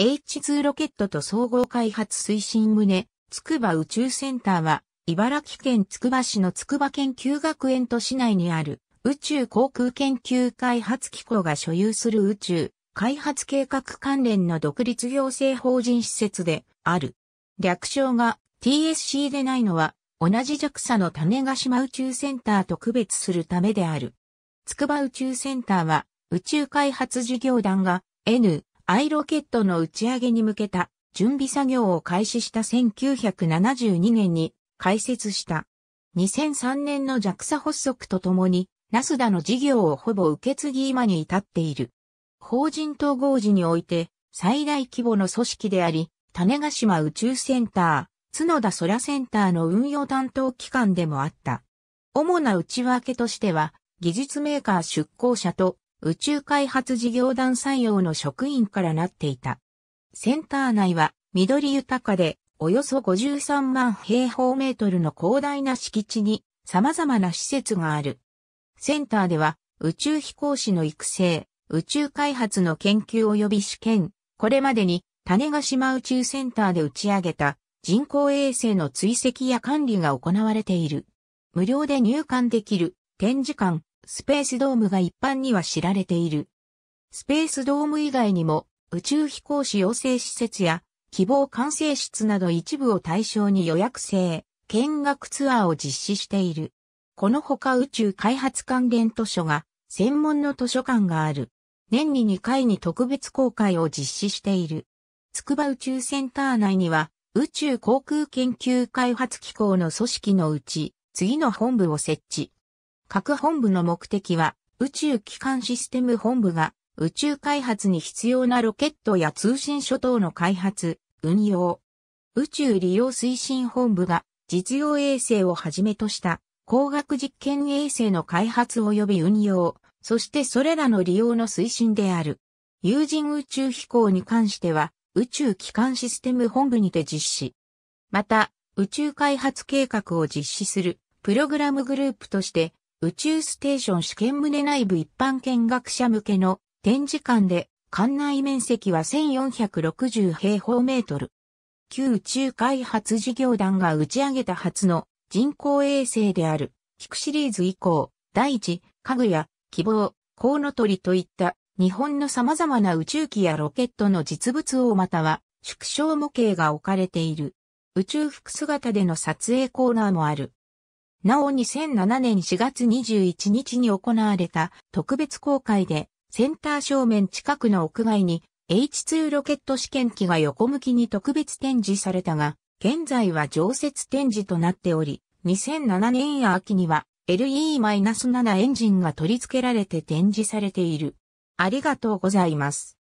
H2 ロケットと総合開発推進棟、筑波宇宙センターは、茨城県つくば市の筑波研究学園都市内にある宇宙航空研究開発機構が所有する宇宙開発計画関連の独立行政法人施設である。略称が TSC でないのは同じ JAXA の種ヶ島宇宙センターと区別するためである。筑波宇宙センターは宇宙開発事業団が N アイロケットの打ち上げに向けた準備作業を開始した1972年に開設した。2003年の JAXA 発足とともに、ナスダの事業をほぼ受け継ぎ今に至っている。法人統合時において最大規模の組織であり、種ヶ島宇宙センター、角田空センターの運用担当機関でもあった。主な内訳としては、技術メーカー出向者と宇宙開発事業団採用の職員からなっていた。センター内は緑豊かでおよそ53万平方メートルの広大な敷地に様々な施設がある。センターでは宇宙飛行士の育成、宇宙開発の研究及び試験、これまでに種ヶ島宇宙センターで打ち上げた人工衛星の追跡や管理が行われている。無料で入館できる展示館、スペースドームが一般には知られている。スペースドーム以外にも、宇宙飛行士養成施設や、希望管制室など一部を対象に予約制、見学ツアーを実施している。このほか宇宙開発関連図書が、専門の図書館がある。年に2回に特別公開を実施している。筑波宇宙センター内には、宇宙航空研究開発機構の組織のうち、次の本部を設置。各本部の目的は、宇宙機関システム本部が宇宙開発に必要なロケットや通信諸島の開発、運用。宇宙利用推進本部が実用衛星をはじめとした工学実験衛星の開発及び運用、そしてそれらの利用の推進である。有人宇宙飛行に関しては、宇宙機関システム本部にて実施。また、宇宙開発計画を実施するプログラムグループとして、宇宙ステーション試験棟内部一般見学者向けの展示館で、館内面積は1460平方メートル。旧宇宙開発事業団が打ち上げた初の人工衛星である、キクシリーズ以降、大地、家具や、希望、コウノトリといった日本の様々な宇宙機やロケットの実物をまたは縮小模型が置かれている。宇宙服姿での撮影コーナーもある。なお2007年4月21日に行われた特別公開でセンター正面近くの屋外に H2 ロケット試験機が横向きに特別展示されたが、現在は常設展示となっており、2007年秋には LE-7 エンジンが取り付けられて展示されている。ありがとうございます。